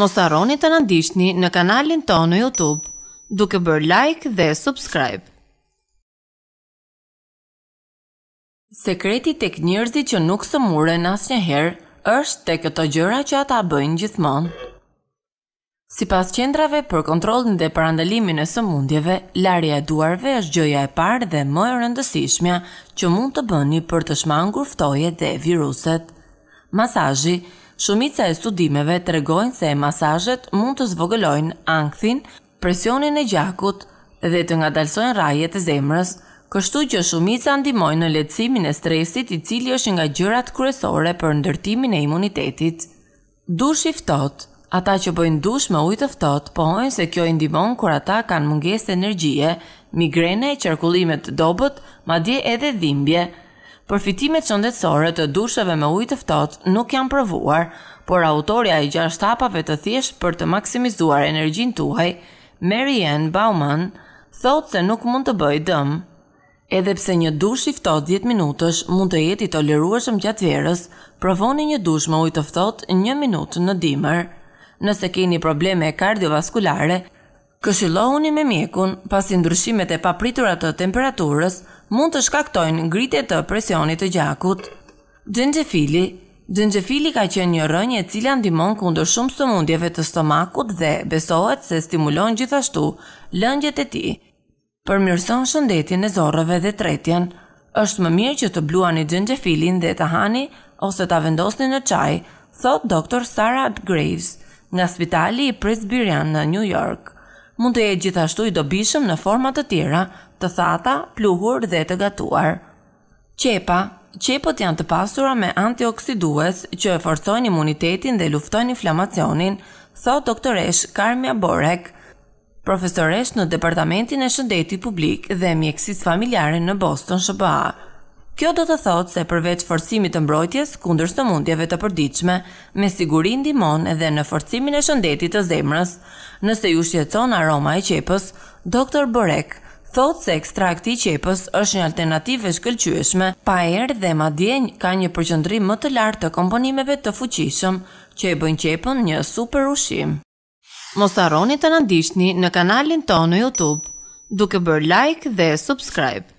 mos arroni të nëndishtni në kanalin tonë në Youtube, duke bërë like dhe subscribe. Sekreti të kënjërzi që nuk së mure në asë njëherë është të këto gjëra që ata bëjnë gjithmonë. Si pas qendrave për kontrolën dhe përandalimin e sëmundjeve, larja e duarve është gjëja e parë dhe më e rëndësishmja që mund të bëni për të shmangur ftoje dhe viruset. Masajji Shumica e studimeve të regojnë se masajet mund të zvogëlojnë angthin, presionin e gjakut dhe të dalsojnë rajet e zemrës, kështu që shumica ndimojnë në letësimin e stresit i cili është nga gjërat kryesore për ndërtimin e imunitetit. Dush i ftohtë Ata që bëjnë dush me ujtë ftohtë pohojnë se kjo i ndihmon kur ata kanë mungesë energjie, migrene, qarkullime të dobët, madje edhe dhimbje përfitimet shëndetësore të dushëve me ujë të ftohtë nuk janë provuar, por autorja i gjashtë hapave të thjeshtë për të maksimizuar energjinë tuaj, Mary Ann Bauman, thotë se nuk mund të bëj dëm. Edhe pse një dush i ftohtë 10 minutësh mund të jetë i tolerueshëm gjatë verës, provoni një dush me ujë të ftohtë 1 minutë në dimër. Nëse keni probleme kardiovaskulare, këshillohuni me mjekun pasi ndryshimet e papritura të temperaturës mund të shkaktojnë ngritje të presionit të gjakut. Gjengjefili Gjengjefili ka qenë një rënjë e cila ndimon kundër shumë sëmundjeve të stomakut dhe besohet se stimulon gjithashtu lëngjet e ti. Përmjërson shëndetin e zorëve dhe tretjen, është më mirë që të bluani gjengjefilin dhe të hani ose të avendosni në qaj, thot Dr. Sarah Graves nga spitali i Presbyrian në New York mund të jetë gjithashtu i dobishëm në forma të tjera, të thata, pluhur dhe të gatuar. Qepa, qepët janë të pasura me antioksidues që e forcojnë imunitetin dhe luftojnë inflamacionin, thot doktoresh Karmia Borek, profesoresh në Departamentin e Shëndetit Publik dhe Mjekësisë Familjare në Boston, SBA. Kjo do të thotë se përveç forcimit të mbrojtjes kundër sëmundjeve të përditshme, me siguri ndihmon edhe në forcimin e shëndetit të zemrës. Nëse ju shqetëson aroma e qepës, doktor Borek thotë se ekstrakti i qepës është një alternativë e shkëlqyeshme, pa erë dhe madje ka një përqendrim më të lartë të komponimeve të fuqishëm që e bëjnë qepën një super ushqim. Mos harroni të na ndiqni në kanalin tonë në YouTube, duke bërë like dhe subscribe.